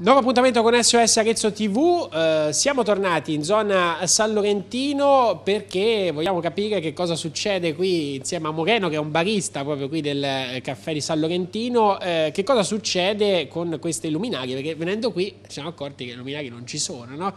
Nuovo appuntamento con SOS Arezzo TV, eh, siamo tornati in zona San Lorentino perché vogliamo capire che cosa succede qui insieme a Moreno che è un barista proprio qui del eh, caffè di San Lorentino, eh, che cosa succede con queste luminarie perché venendo qui ci siamo accorti che le luminarie non ci sono, no?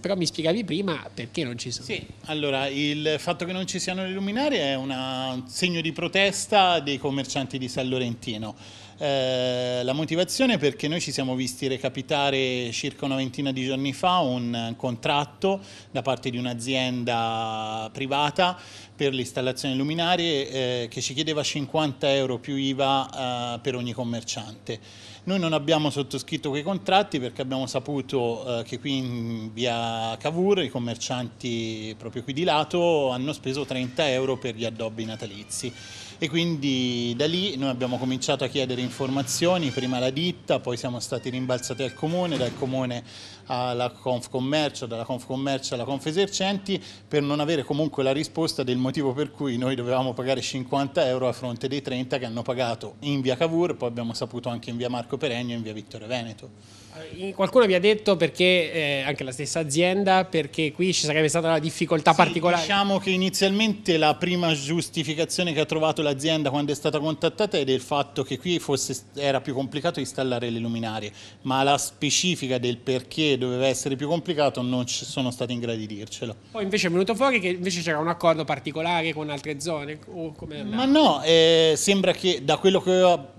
però mi spiegavi prima perché non ci sono. Sì, allora il fatto che non ci siano le luminarie è una, un segno di protesta dei commercianti di San Lorentino. Eh, la motivazione è perché noi ci siamo visti recapitare circa una ventina di giorni fa un eh, contratto da parte di un'azienda privata per l'installazione luminarie eh, che ci chiedeva 50 euro più IVA eh, per ogni commerciante. Noi non abbiamo sottoscritto quei contratti perché abbiamo saputo eh, che qui in via Cavour i commercianti proprio qui di lato hanno speso 30 euro per gli addobbi natalizi e quindi da lì noi abbiamo cominciato a chiedere informazioni, prima alla ditta, poi siamo stati rimbalzati al comune, dal comune alla Confcommercio, dalla Confcommercio alla Confesercenti per non avere comunque la risposta del motivo per cui noi dovevamo pagare 50 euro a fronte dei 30 che hanno pagato in via Cavour, poi abbiamo saputo anche in via Marco Peregno e in via Vittorio Veneto. Eh, qualcuno vi ha detto perché, eh, anche la stessa azienda, perché qui ci sarebbe stata una difficoltà sì, particolare? Diciamo che inizialmente la prima giustificazione che ha trovato la l'azienda quando è stata contattata è del fatto che qui fosse, era più complicato installare le luminarie, ma la specifica del perché doveva essere più complicato non sono stati in grado di dircelo. Poi invece è venuto fuori che invece c'era un accordo particolare con altre zone? O come ma no, eh, sembra che da quello che ho,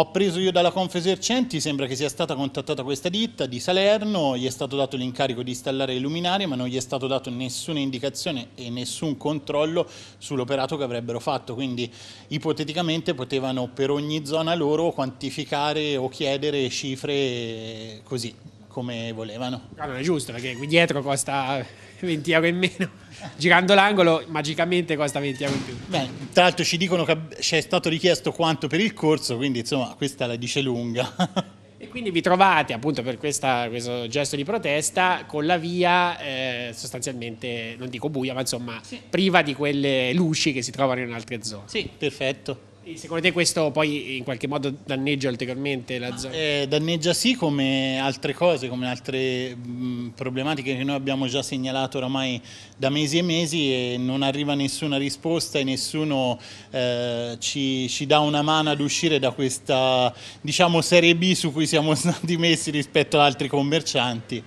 appreso io dalla Confesercenti sembra che sia stata contattata questa ditta di Salerno, gli è stato dato l'incarico di installare le luminarie ma non gli è stato dato nessuna indicazione e nessun controllo sull'operato che avrebbero fatto, quindi ipoteticamente potevano per ogni zona loro quantificare o chiedere cifre così come volevano. Ah, non è giusto perché qui dietro costa 20 euro in meno, girando l'angolo magicamente costa 20 euro in più. Beh, tra l'altro ci dicono che c'è stato richiesto quanto per il corso, quindi insomma questa la dice lunga. E quindi vi trovate appunto per questa, questo gesto di protesta con la via eh, sostanzialmente, non dico buia, ma insomma sì. priva di quelle luci che si trovano in altre zone. Sì, perfetto. Secondo te questo poi in qualche modo danneggia ulteriormente la zona? Eh, danneggia sì come altre cose, come altre mh, problematiche che noi abbiamo già segnalato oramai da mesi e mesi e non arriva nessuna risposta e nessuno eh, ci, ci, dà una mano ad uscire da questa diciamo serie B su cui siamo stati messi rispetto ad altri commercianti.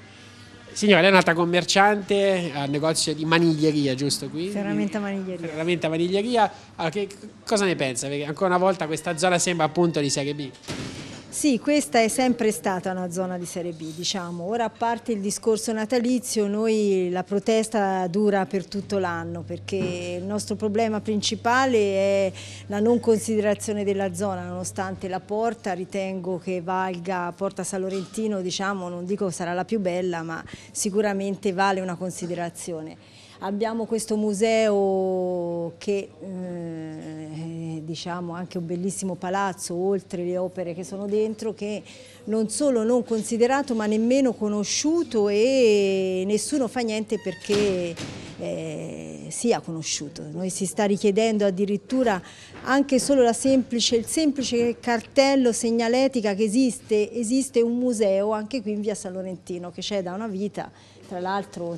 Signora, lei è un'altra commerciante al negozio di maniglieria, giusto qui? Ferramenta maniglieria. Ferramenta maniglieria. Allora, che, cosa ne pensa? Perché ancora una volta questa zona sembra appunto di Serie B. Sì, questa è sempre stata una zona di Serie B, diciamo. Ora a parte il discorso natalizio, noi la protesta dura per tutto l'anno perché il nostro problema principale è la non considerazione della zona, nonostante la porta ritengo che valga Porta San Lorentino, diciamo, non dico sarà la più bella, ma sicuramente vale una considerazione. Abbiamo questo museo che eh, diciamo, anche un bellissimo palazzo, oltre le opere che sono dentro, che non solo non considerato ma nemmeno conosciuto e nessuno fa niente perché... Eh, sia conosciuto. Noi si sta richiedendo addirittura anche solo semplice, il semplice cartello segnaletica che esiste, esiste un museo anche qui in via San Lorentino che c'è da una vita tra l'altro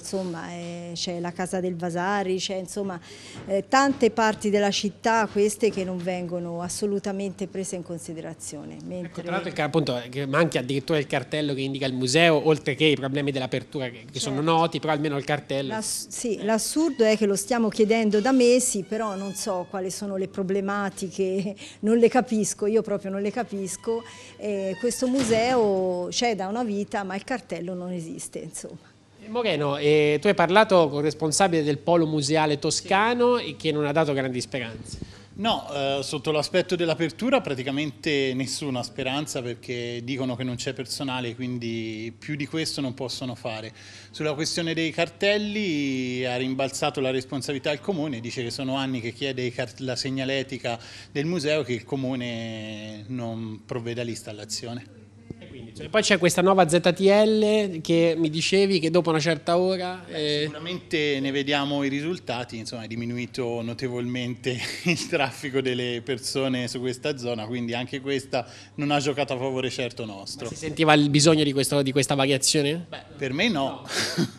eh, c'è la casa del Vasari, c'è insomma eh, tante parti della città queste che non vengono assolutamente prese in considerazione. Mentre... Ecco, tra l'altro appunto eh, manca addirittura il cartello che indica il museo, oltre che i problemi dell'apertura che, che certo. sono noti, però almeno il cartello. L'ass sì, l'assurdo è che lo stiamo chiedendo da mesi, però non so quali sono le problematiche, non le capisco, io proprio non le capisco. Eh, questo museo c'è da una vita, ma il cartello non esiste, insomma. Eh, Moreno, eh, tu hai parlato con il responsabile del polo museale toscano sì. che non ha dato grandi speranze. No, eh, sotto l'aspetto dell'apertura praticamente nessuna speranza perché dicono che non c'è personale, quindi più di questo non possono fare. Sulla questione dei cartelli ha rimbalzato la responsabilità al comune, dice che sono anni che chiede la segnaletica del museo che il comune non provveda all'installazione. E cioè, poi c'è questa nuova ZTL che mi dicevi che dopo una certa ora... Beh, eh... Sicuramente ne vediamo i risultati, insomma è diminuito notevolmente il traffico delle persone su questa zona, quindi anche questa non ha giocato a favore certo nostro. Ma si sentiva il bisogno di, questo, di questa variazione? Beh, per me no. no.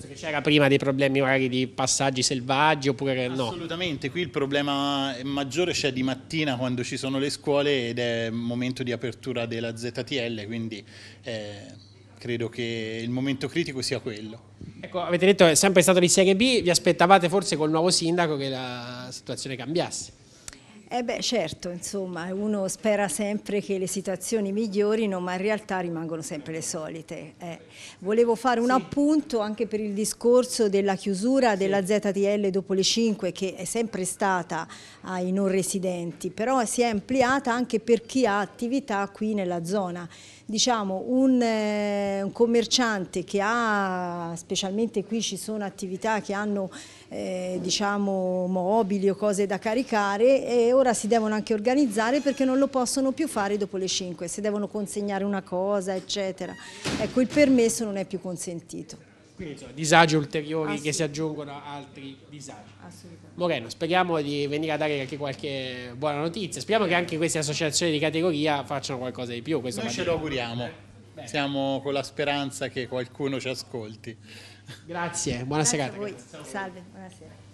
senso che c'era prima dei problemi magari di passaggi selvaggi oppure no? Assolutamente, qui il problema maggiore c'è di mattina quando ci sono le scuole ed è il momento di apertura della ZTL, quindi eh, credo che il momento critico sia quello. Ecco, avete detto che è sempre stato di Serie B, vi aspettavate forse col nuovo sindaco che la situazione cambiasse? Eh beh, certo, insomma, uno spera sempre che le situazioni migliorino, ma in realtà rimangono sempre le solite. Eh. Volevo fare un sì. appunto anche per il discorso della chiusura sì. della ZTL dopo le 5, che è sempre stata ai non residenti, però si è ampliata anche per chi ha attività qui nella zona diciamo, un, eh, un, commerciante che ha, specialmente qui ci sono attività che hanno eh, diciamo, mobili o cose da caricare e ora si devono anche organizzare perché non lo possono più fare dopo le 5, se devono consegnare una cosa eccetera. Ecco il permesso non è più consentito insomma, disagi ulteriori che si aggiungono a altri disagi. Moreno, speriamo di venire a dare anche qualche buona notizia, speriamo che anche queste associazioni di categoria facciano qualcosa di più. Questo Noi ce lo auguriamo, Beh. siamo con la speranza che qualcuno ci ascolti. Grazie, buona Grazie serata. Salve, buonasera.